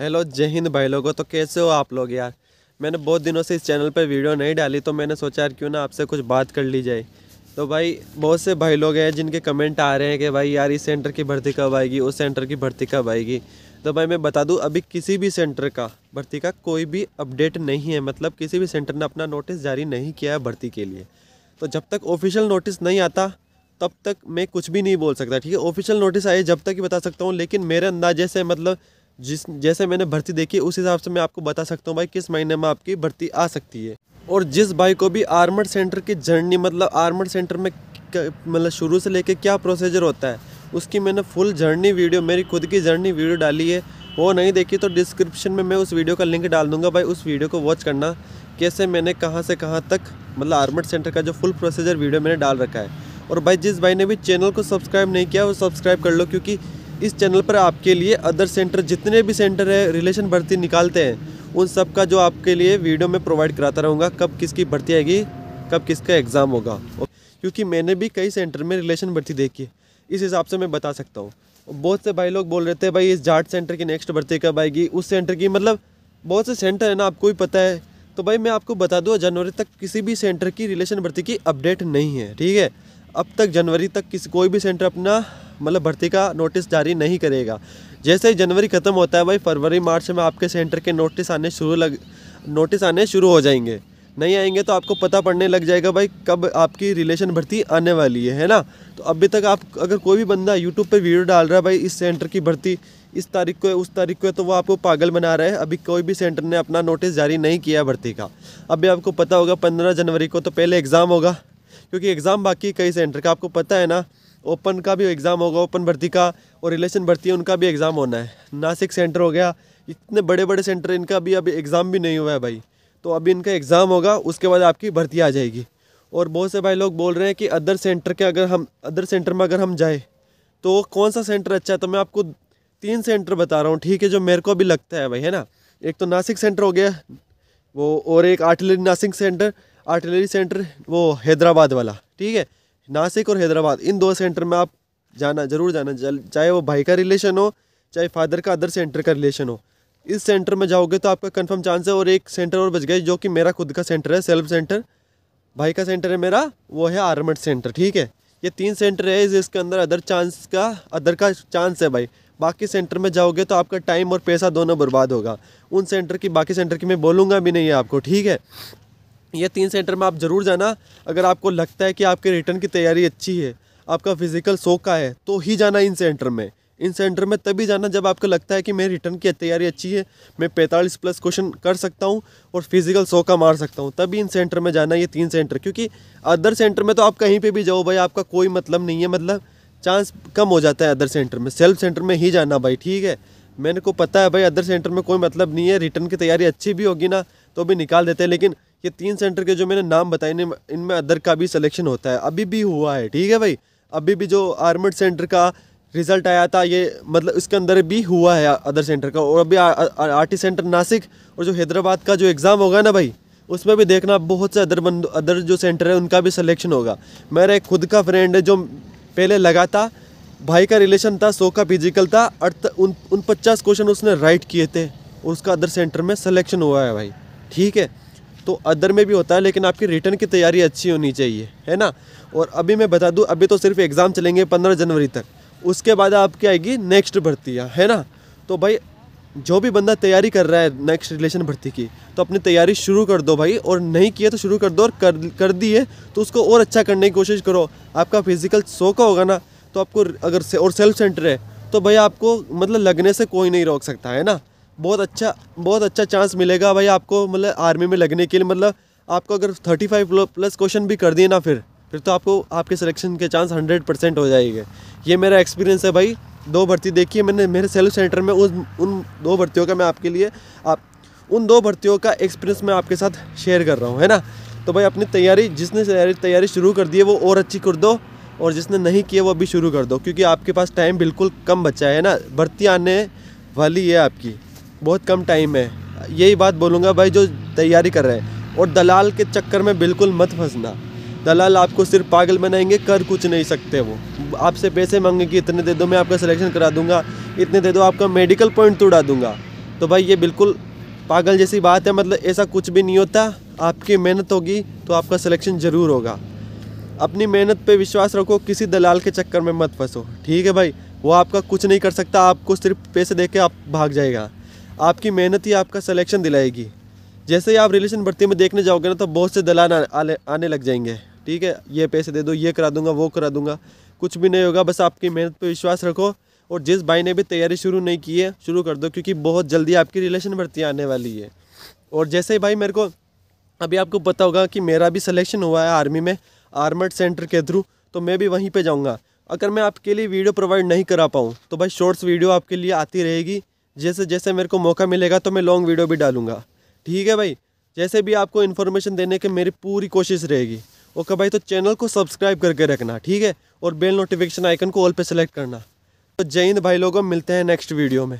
hello जय हिंद भाई लोगों तो कैसे हो आप लोग यार मैंने बहुत दिनों से इस चैनल पर वीडियो नहीं डाली तो मैंने सोचा यार क्यों ना आपसे कुछ बात कर ली जाए तो भाई बहुत से भाई लोग हैं जिनके कमेंट आ रहे हैं कि भाई यार इस सेंटर की भर्ती कब आएगी उस सेंटर की भर्ती कब आएगी तो भाई मैं बता दूँ अभी किसी भी सेंटर का भर्ती का कोई भी अपडेट नहीं है मतलब किसी भी सेंटर ने अपना नोटिस जारी नहीं किया है भर्ती के लिए तो जब तक ऑफिशियल नोटिस नहीं आता तब तक मैं कुछ भी नहीं बोल सकता ठीक है ऑफिशियल नोटिस आए जब तक ही बता सकता हूँ लेकिन मेरे अंदाजे से मतलब जिस जैसे मैंने भर्ती देखी उस हिसाब से मैं आपको बता सकता हूँ भाई किस महीने में आपकी भर्ती आ सकती है और जिस भाई को भी आर्मड सेंटर की जर्नी मतलब आर्मड सेंटर में मतलब शुरू से लेके क्या प्रोसीजर होता है उसकी मैंने फुल जर्नी वीडियो मेरी खुद की जर्नी वीडियो डाली है वो नहीं देखी तो डिस्क्रिप्शन में मैं उस वीडियो का लिंक डाल दूंगा भाई उस वीडियो को वॉच करना कैसे मैंने कहाँ से कहाँ तक मतलब आर्मड सेंटर का जो फुल प्रोसीजर वीडियो मैंने डाल रखा है और भाई जिस भाई ने भी चैनल को सब्सक्राइब नहीं किया वो सब्सक्राइब कर लो क्योंकि इस चैनल पर आपके लिए अदर सेंटर जितने भी सेंटर है रिलेशन भर्ती निकालते हैं उन सब का जो आपके लिए वीडियो में प्रोवाइड कराता रहूँगा कब किसकी भर्ती आएगी कब किसका एग्ज़ाम होगा क्योंकि मैंने भी कई सेंटर में रिलेशन भर्ती देखी है इस हिसाब से मैं बता सकता हूँ बहुत से भाई लोग बोल रहे थे भाई इस जाट सेंटर की नेक्स्ट भर्ती कब आएगी उस सेंटर की मतलब बहुत से सेंटर है ना आपको भी पता है तो भाई मैं आपको बता दूँ जनवरी तक किसी भी सेंटर की रिलेशन भर्ती की अपडेट नहीं है ठीक है अब तक जनवरी तक किसी कोई भी सेंटर अपना मतलब भर्ती का नोटिस जारी नहीं करेगा जैसे ही जनवरी ख़त्म होता है भाई फरवरी मार्च में आपके सेंटर के नोटिस आने शुरू लग नोटिस आने शुरू हो जाएंगे नहीं आएंगे तो आपको पता पड़ने लग जाएगा भाई कब आपकी रिलेशन भर्ती आने वाली है है ना तो अभी तक आप अगर कोई भी बंदा यूट्यूब पे वीडियो डाल रहा है भाई इस सेंटर की भर्ती इस तारीख को है उस तारीख को है तो वो आपको पागल बना रहा है अभी कोई भी सेंटर ने अपना नोटिस जारी नहीं किया भर्ती का अभी आपको पता होगा पंद्रह जनवरी को तो पहले एग्ज़ाम होगा क्योंकि एग्ज़ाम बाकी कई सेंटर का आपको पता है ना ओपन का भी एग्ज़ाम होगा ओपन भर्ती का और रिलेशन भर्ती है उनका भी एग्ज़ाम होना है नासिक सेंटर हो गया इतने बड़े बड़े सेंटर इनका भी अभी एग्ज़ाम भी नहीं हुआ है भाई तो अभी इनका एग्ज़ाम होगा उसके बाद आपकी भर्ती आ जाएगी और बहुत से भाई लोग बोल रहे हैं कि अदर सेंटर के अगर हम अदर सेंटर में अगर हम जाए तो कौन सा सेंटर अच्छा है तो मैं आपको तीन सेंटर बता रहा हूँ ठीक है जो मेरे को भी लगता है भाई है ना एक तो नासिक सेंटर हो गया वो और एक artillery Nashik centre artillery centre वो हैदराबाद वाला ठीक है नासिक और हैदराबाद इन दो सेंटर में आप जाना ज़रूर जाना चाहे वो भाई का रिलेशन हो चाहे फादर का अदर सेंटर का रिलेशन हो इस सेंटर में जाओगे तो आपका कंफर्म चांस है और एक सेंटर और बच गया जो कि मेरा खुद का सेंटर है सेल्फ सेंटर भाई का सेंटर है मेरा वो है आर्मड सेंटर ठीक है ये तीन सेंटर है जिसके अंदर अदर चांस का अदर का चांस है भाई बाकी सेंटर में जाओगे तो आपका टाइम और पैसा दोनों बर्बाद होगा उन सेंटर की बाकी सेंटर की मैं बोलूँगा भी नहीं है आपको ठीक है ये तीन सेंटर में आप ज़रूर जाना अगर आपको लगता है कि आपके रिटर्न की तैयारी अच्छी है आपका फिजिकल सो का है तो ही जाना इन सेंटर में इन सेंटर में तभी जाना जब आपको लगता है कि मेरी रिटर्न की तैयारी अच्छी है मैं पैंतालीस प्लस क्वेश्चन कर सकता हूँ और फिजिकल सौ का मार सकता हूँ तभी इन सेंटर में जाना ये तीन सेंटर क्योंकि अदर सेंटर में तो आप कहीं पे भी जाओ भाई आपका कोई मतलब नहीं है मतलब चांस कम हो जाता है अदर सेंटर में सेल्फ सेंटर में ही जाना भाई ठीक है मैंने को पता है भाई अदर सेंटर में कोई मतलब नहीं है रिटर्न की तैयारी अच्छी भी होगी ना तो भी निकाल देते हैं लेकिन ये तीन सेंटर के जो मैंने नाम बताए इन इनमें अदर का भी सिलेक्शन होता है अभी भी हुआ है ठीक है भाई अभी भी जो आर्मड सेंटर का रिज़ल्ट आया था ये मतलब इसके अंदर भी हुआ है अदर सेंटर का और अभी टी सेंटर नासिक और जो हैदराबाद का जो एग्ज़ाम होगा ना भाई उसमें भी देखना बहुत से अदर बंद अदर जो सेंटर है उनका भी सिलेक्शन होगा मेरा एक खुद का फ्रेंड है जो पहले लगा था भाई का रिलेशन था सौ का फिजिकल था अर्थ उन उन पचास क्वेश्चन उसने राइट किए थे उसका अदर सेंटर में सिलेक्शन हुआ है भाई ठीक है तो अदर में भी होता है लेकिन आपकी रिटर्न की तैयारी अच्छी होनी चाहिए है ना और अभी मैं बता दूँ अभी तो सिर्फ एग्ज़ाम चलेंगे पंद्रह जनवरी तक उसके बाद आपकी आएगी नेक्स्ट भर्तियाँ है ना तो भाई जो भी बंदा तैयारी कर रहा है नेक्स्ट रिलेशन भर्ती की तो अपनी तैयारी शुरू कर दो भाई और नहीं किया तो शुरू कर दो और कर कर दिए तो उसको और अच्छा करने की कोशिश करो आपका फिजिकल सोखा का होगा ना तो आपको अगर से, और सेल्फ सेंटर है तो भाई आपको मतलब लगने से कोई नहीं रोक सकता है ना बहुत अच्छा बहुत अच्छा चांस मिलेगा भाई आपको मतलब आर्मी में लगने के लिए मतलब आपको अगर थर्टी फाइव प्लस क्वेश्चन भी कर दिए ना फिर फिर तो आपको आपके सिलेक्शन के चांस हंड्रेड परसेंट हो जाएंगे ये मेरा एक्सपीरियंस है भाई दो भर्ती देखी है मैंने मेरे सेल्फ सेंटर में उस उन दो भर्तियों का मैं आपके लिए आप उन दो भर्तियों का एक्सपीरियंस मैं आपके साथ शेयर कर रहा हूँ है ना तो भाई अपनी तैयारी जिसने तैयारी शुरू कर दी है वो और अच्छी कर दो और जिसने नहीं किया वो अभी शुरू कर दो क्योंकि आपके पास टाइम बिल्कुल कम बचा है ना भर्ती आने वाली है आपकी बहुत कम टाइम है यही बात बोलूँगा भाई जो तैयारी कर रहे हैं और दलाल के चक्कर में बिल्कुल मत फंसना दलाल आपको सिर्फ पागल बनाएंगे कर कुछ नहीं सकते वो आपसे पैसे मांगेंगे कि इतने दे दो मैं आपका सिलेक्शन करा दूंगा इतने दे दो आपका मेडिकल पॉइंट तोड़ा दूंगा तो भाई ये बिल्कुल पागल जैसी बात है मतलब ऐसा कुछ भी नहीं होता आपकी मेहनत होगी तो आपका सिलेक्शन ज़रूर होगा अपनी मेहनत पे विश्वास रखो किसी दलाल के चक्कर में मत फंसो ठीक है भाई वो आपका कुछ नहीं कर सकता आपको सिर्फ पैसे दे के आप भाग जाएगा आपकी मेहनत ही आपका सिलेक्शन दिलाएगी जैसे ही आप रिलेशन भर्ती में देखने जाओगे ना तो बहुत से दलाल आने, लग जाएंगे ठीक है ये पैसे दे दो ये करा दूंगा वो करा दूंगा कुछ भी नहीं होगा बस आपकी मेहनत पर विश्वास रखो और जिस भाई ने भी तैयारी शुरू नहीं की है शुरू कर दो क्योंकि बहुत जल्दी आपकी रिलेशन भर्ती आने वाली है और जैसे ही भाई मेरे को अभी आपको पता होगा कि मेरा भी सिलेक्शन हुआ है आर्मी में आर्मर्ड सेंटर के थ्रू तो मैं भी वहीं पे जाऊंगा अगर मैं आपके लिए वीडियो प्रोवाइड नहीं करा पाऊँ तो भाई शॉर्ट्स वीडियो आपके लिए आती रहेगी जैसे जैसे मेरे को मौका मिलेगा तो मैं लॉन्ग वीडियो भी डालूंगा ठीक है भाई जैसे भी आपको इन्फॉर्मेशन देने की मेरी पूरी कोशिश रहेगी ओके भाई तो चैनल को सब्सक्राइब करके रखना ठीक है और बेल नोटिफिकेशन आइकन को ऑल पे सेलेक्ट करना तो जय हिंद भाई लोगों मिलते हैं नेक्स्ट वीडियो में